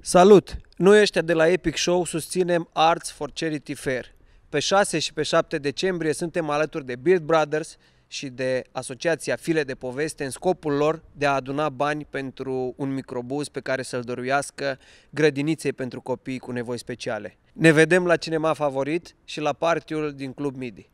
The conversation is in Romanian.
Salut! Noi ăștia de la Epic Show susținem Arts for Charity Fair. Pe 6 și pe 7 decembrie suntem alături de Beard Brothers și de Asociația File de Poveste în scopul lor de a aduna bani pentru un microbuz pe care să-l dăruiască grădiniței pentru copii cu nevoi speciale. Ne vedem la cinema favorit și la partiul din Club Midi.